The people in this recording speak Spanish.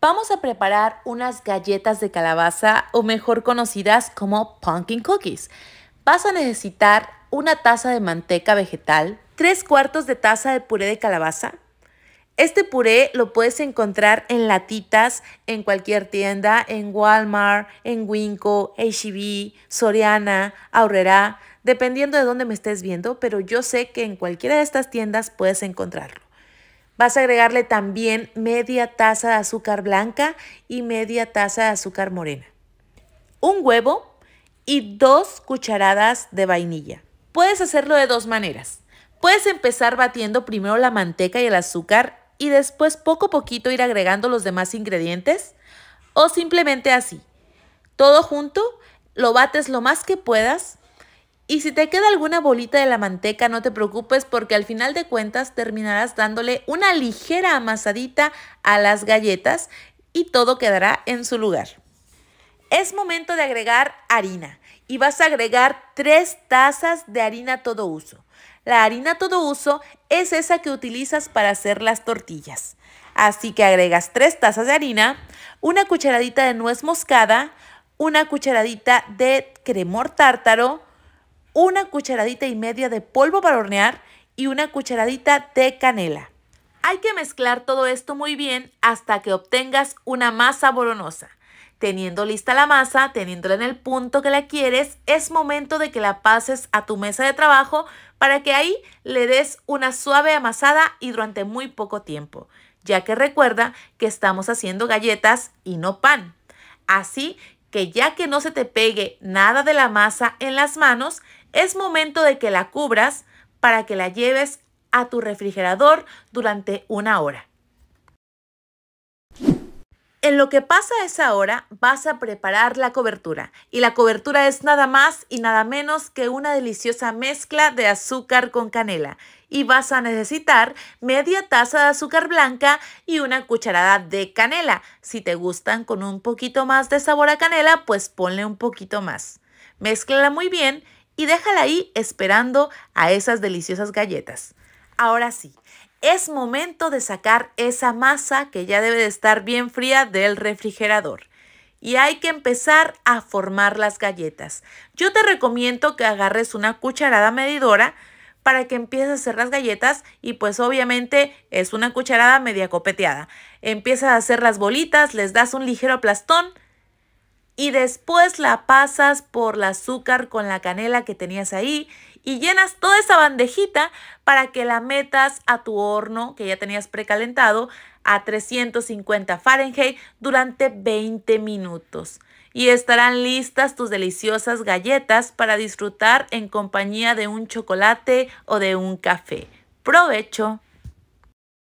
Vamos a preparar unas galletas de calabaza o mejor conocidas como pumpkin cookies. Vas a necesitar una taza de manteca vegetal, tres cuartos de taza de puré de calabaza. Este puré lo puedes encontrar en latitas en cualquier tienda, en Walmart, en Winco, HB, e Soriana, Aurrera, dependiendo de dónde me estés viendo, pero yo sé que en cualquiera de estas tiendas puedes encontrarlo. Vas a agregarle también media taza de azúcar blanca y media taza de azúcar morena. Un huevo y dos cucharadas de vainilla. Puedes hacerlo de dos maneras. Puedes empezar batiendo primero la manteca y el azúcar y después poco a poquito ir agregando los demás ingredientes o simplemente así. Todo junto, lo bates lo más que puedas y si te queda alguna bolita de la manteca, no te preocupes porque al final de cuentas terminarás dándole una ligera amasadita a las galletas y todo quedará en su lugar. Es momento de agregar harina y vas a agregar 3 tazas de harina todo uso. La harina todo uso es esa que utilizas para hacer las tortillas. Así que agregas 3 tazas de harina, una cucharadita de nuez moscada, una cucharadita de cremor tártaro, una cucharadita y media de polvo para hornear y una cucharadita de canela. Hay que mezclar todo esto muy bien hasta que obtengas una masa boronosa. Teniendo lista la masa, teniéndola en el punto que la quieres, es momento de que la pases a tu mesa de trabajo para que ahí le des una suave amasada y durante muy poco tiempo, ya que recuerda que estamos haciendo galletas y no pan. Así que ya que no se te pegue nada de la masa en las manos, es momento de que la cubras para que la lleves a tu refrigerador durante una hora. En lo que pasa esa hora, vas a preparar la cobertura. Y la cobertura es nada más y nada menos que una deliciosa mezcla de azúcar con canela. Y vas a necesitar media taza de azúcar blanca y una cucharada de canela. Si te gustan con un poquito más de sabor a canela, pues ponle un poquito más. Mézclala muy bien y déjala ahí esperando a esas deliciosas galletas. Ahora sí, es momento de sacar esa masa que ya debe de estar bien fría del refrigerador. Y hay que empezar a formar las galletas. Yo te recomiendo que agarres una cucharada medidora para que empieces a hacer las galletas y pues obviamente es una cucharada media copeteada. Empiezas a hacer las bolitas, les das un ligero aplastón, y después la pasas por el azúcar con la canela que tenías ahí y llenas toda esa bandejita para que la metas a tu horno que ya tenías precalentado a 350 Fahrenheit durante 20 minutos. Y estarán listas tus deliciosas galletas para disfrutar en compañía de un chocolate o de un café. ¡Provecho!